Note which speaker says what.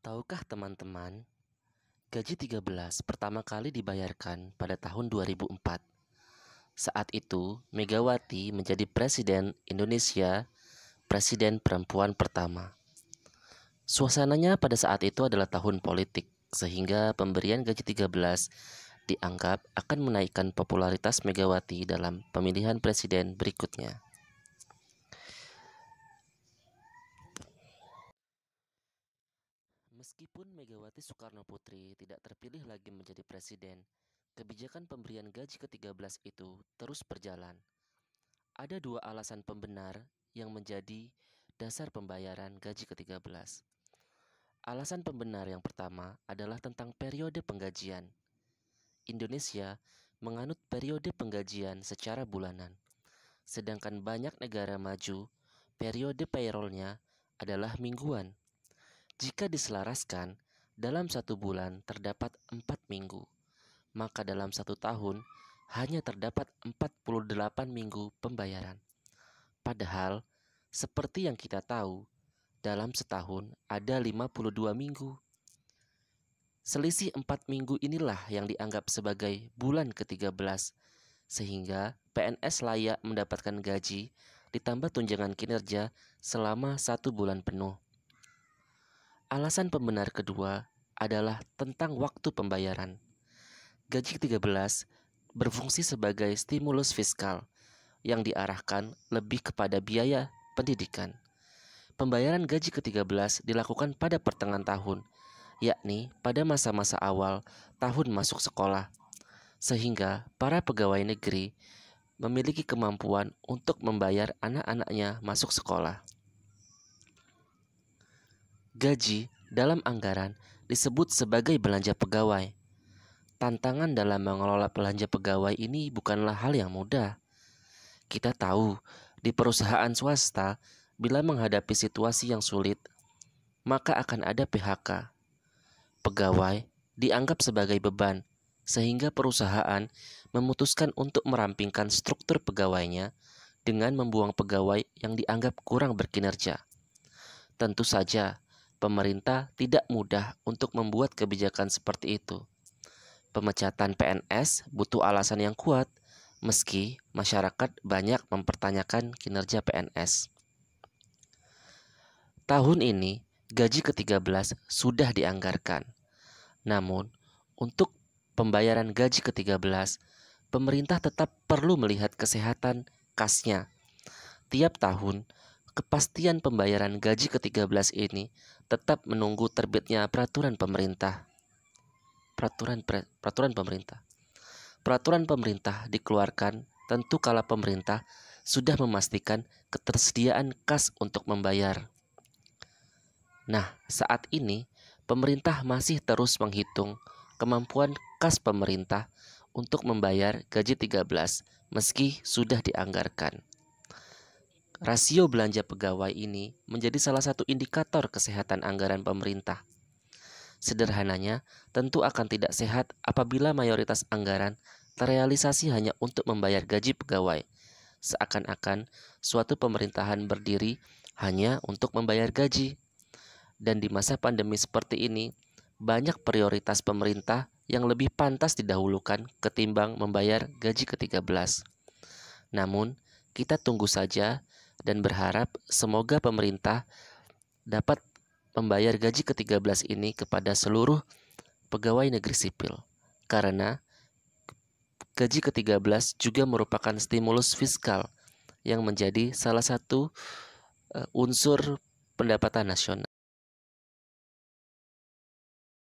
Speaker 1: Tahukah teman-teman, gaji 13 pertama kali dibayarkan pada tahun 2004. Saat itu, Megawati menjadi presiden Indonesia, presiden perempuan pertama. Suasananya pada saat itu adalah tahun politik, sehingga pemberian gaji 13 dianggap akan menaikkan popularitas Megawati dalam pemilihan presiden berikutnya. Meskipun Megawati Soekarno Putri tidak terpilih lagi menjadi presiden, kebijakan pemberian gaji ke-13 itu terus berjalan. Ada dua alasan pembenar yang menjadi dasar pembayaran gaji ke-13. Alasan pembenar yang pertama adalah tentang periode penggajian. Indonesia menganut periode penggajian secara bulanan, sedangkan banyak negara maju periode payrollnya adalah mingguan. Jika diselaraskan, dalam satu bulan terdapat empat minggu, maka dalam satu tahun hanya terdapat 48 minggu pembayaran. Padahal, seperti yang kita tahu, dalam setahun ada 52 minggu. Selisih empat minggu inilah yang dianggap sebagai bulan ke-13, sehingga PNS layak mendapatkan gaji ditambah tunjangan kinerja selama satu bulan penuh. Alasan pembenar kedua adalah tentang waktu pembayaran. Gaji ke-13 berfungsi sebagai stimulus fiskal yang diarahkan lebih kepada biaya pendidikan. Pembayaran gaji ke-13 dilakukan pada pertengahan tahun, yakni pada masa-masa awal tahun masuk sekolah, sehingga para pegawai negeri memiliki kemampuan untuk membayar anak-anaknya masuk sekolah. Gaji dalam anggaran disebut sebagai belanja pegawai. Tantangan dalam mengelola belanja pegawai ini bukanlah hal yang mudah. Kita tahu di perusahaan swasta, bila menghadapi situasi yang sulit, maka akan ada PHK. Pegawai dianggap sebagai beban, sehingga perusahaan memutuskan untuk merampingkan struktur pegawainya dengan membuang pegawai yang dianggap kurang berkinerja. Tentu saja, pemerintah tidak mudah untuk membuat kebijakan seperti itu. Pemecatan PNS butuh alasan yang kuat, meski masyarakat banyak mempertanyakan kinerja PNS. Tahun ini, gaji ke-13 sudah dianggarkan. Namun, untuk pembayaran gaji ke-13, pemerintah tetap perlu melihat kesehatan kasnya. Tiap tahun, kepastian pembayaran gaji ke-13 ini tetap menunggu terbitnya peraturan pemerintah. Peraturan peraturan pemerintah. Peraturan pemerintah dikeluarkan tentu kala pemerintah sudah memastikan ketersediaan kas untuk membayar. Nah, saat ini pemerintah masih terus menghitung kemampuan kas pemerintah untuk membayar gaji 13 meski sudah dianggarkan. Rasio belanja pegawai ini menjadi salah satu indikator kesehatan anggaran pemerintah. Sederhananya, tentu akan tidak sehat apabila mayoritas anggaran terrealisasi hanya untuk membayar gaji pegawai. Seakan-akan suatu pemerintahan berdiri hanya untuk membayar gaji. Dan di masa pandemi seperti ini, banyak prioritas pemerintah yang lebih pantas didahulukan ketimbang membayar gaji ke-13. Namun, kita tunggu saja dan berharap semoga pemerintah dapat membayar gaji ke-13 ini kepada seluruh pegawai negeri sipil karena gaji ke-13 juga merupakan stimulus fiskal yang menjadi salah satu eh, unsur pendapatan nasional.